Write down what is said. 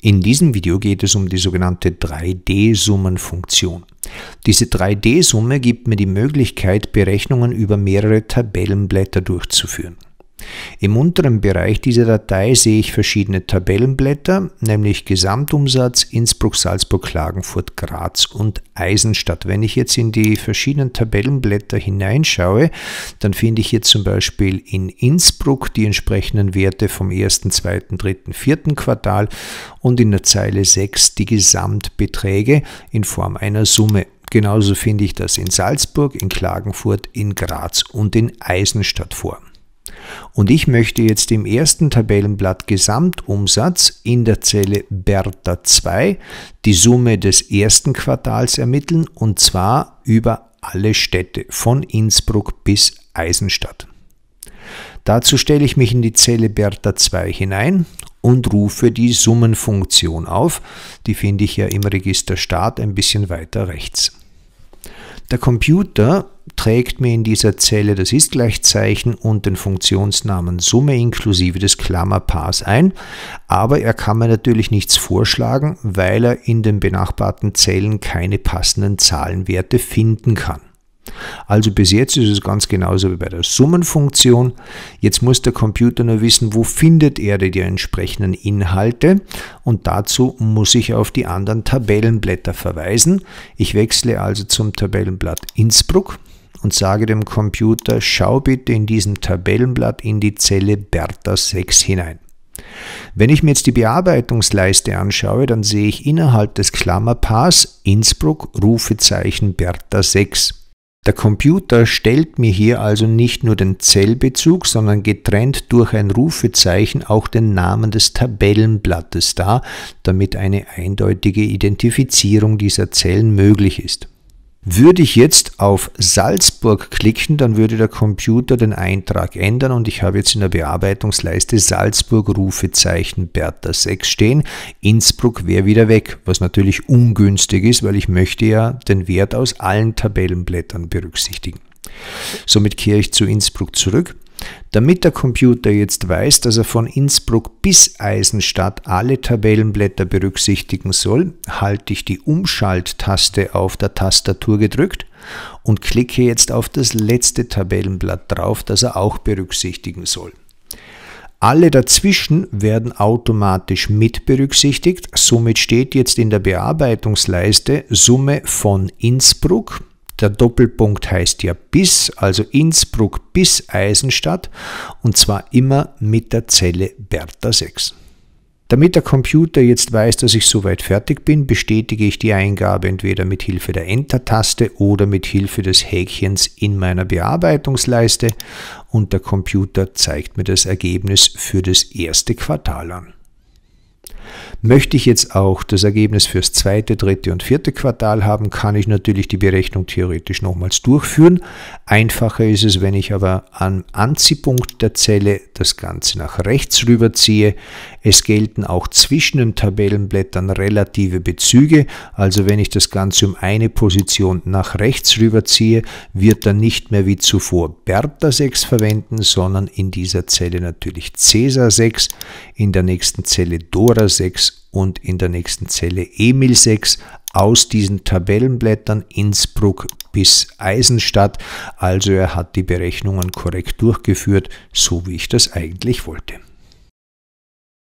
In diesem Video geht es um die sogenannte 3D-Summenfunktion. Diese 3D-Summe gibt mir die Möglichkeit, Berechnungen über mehrere Tabellenblätter durchzuführen. Im unteren Bereich dieser Datei sehe ich verschiedene Tabellenblätter, nämlich Gesamtumsatz Innsbruck, Salzburg, Klagenfurt, Graz und Eisenstadt. Wenn ich jetzt in die verschiedenen Tabellenblätter hineinschaue, dann finde ich hier zum Beispiel in Innsbruck die entsprechenden Werte vom ersten, zweiten, dritten, vierten Quartal und in der Zeile 6 die Gesamtbeträge in Form einer Summe. Genauso finde ich das in Salzburg, in Klagenfurt, in Graz und in Eisenstadt vor. Und ich möchte jetzt im ersten Tabellenblatt Gesamtumsatz in der Zelle Berta 2 die Summe des ersten Quartals ermitteln und zwar über alle Städte von Innsbruck bis Eisenstadt. Dazu stelle ich mich in die Zelle Berta 2 hinein und rufe die Summenfunktion auf. Die finde ich ja im Register Start ein bisschen weiter rechts. Der Computer trägt mir in dieser Zelle das Ist-Gleichzeichen und den Funktionsnamen Summe inklusive des Klammerpaars ein, aber er kann mir natürlich nichts vorschlagen, weil er in den benachbarten Zellen keine passenden Zahlenwerte finden kann. Also bis jetzt ist es ganz genauso wie bei der Summenfunktion. Jetzt muss der Computer nur wissen, wo findet er die entsprechenden Inhalte und dazu muss ich auf die anderen Tabellenblätter verweisen. Ich wechsle also zum Tabellenblatt Innsbruck und sage dem Computer, schau bitte in diesem Tabellenblatt in die Zelle Bertha 6 hinein. Wenn ich mir jetzt die Bearbeitungsleiste anschaue, dann sehe ich innerhalb des Klammerpaars Innsbruck Rufezeichen Bertha 6. Der Computer stellt mir hier also nicht nur den Zellbezug, sondern getrennt durch ein Rufezeichen auch den Namen des Tabellenblattes dar, damit eine eindeutige Identifizierung dieser Zellen möglich ist. Würde ich jetzt auf Salzburg klicken, dann würde der Computer den Eintrag ändern und ich habe jetzt in der Bearbeitungsleiste Salzburg, Rufezeichen, Bertha 6 stehen. Innsbruck wäre wieder weg, was natürlich ungünstig ist, weil ich möchte ja den Wert aus allen Tabellenblättern berücksichtigen. Somit kehre ich zu Innsbruck zurück damit der Computer jetzt weiß, dass er von Innsbruck bis Eisenstadt alle Tabellenblätter berücksichtigen soll, halte ich die Umschalttaste auf der Tastatur gedrückt und klicke jetzt auf das letzte Tabellenblatt drauf, das er auch berücksichtigen soll. Alle dazwischen werden automatisch mit berücksichtigt. Somit steht jetzt in der Bearbeitungsleiste Summe von Innsbruck der Doppelpunkt heißt ja bis, also Innsbruck bis Eisenstadt und zwar immer mit der Zelle Bertha 6. Damit der Computer jetzt weiß, dass ich soweit fertig bin, bestätige ich die Eingabe entweder mit Hilfe der Enter-Taste oder mit Hilfe des Häkchens in meiner Bearbeitungsleiste und der Computer zeigt mir das Ergebnis für das erste Quartal an. Möchte ich jetzt auch das Ergebnis fürs zweite, dritte und vierte Quartal haben, kann ich natürlich die Berechnung theoretisch nochmals durchführen. Einfacher ist es, wenn ich aber am Anziehpunkt der Zelle das Ganze nach rechts rüberziehe. Es gelten auch zwischen den Tabellenblättern relative Bezüge. Also wenn ich das Ganze um eine Position nach rechts rüberziehe, wird dann nicht mehr wie zuvor Bertha 6 verwenden, sondern in dieser Zelle natürlich Cäsar 6, in der nächsten Zelle Dora 6 und in der nächsten Zelle Emil 6 aus diesen Tabellenblättern Innsbruck bis Eisenstadt. Also er hat die Berechnungen korrekt durchgeführt, so wie ich das eigentlich wollte.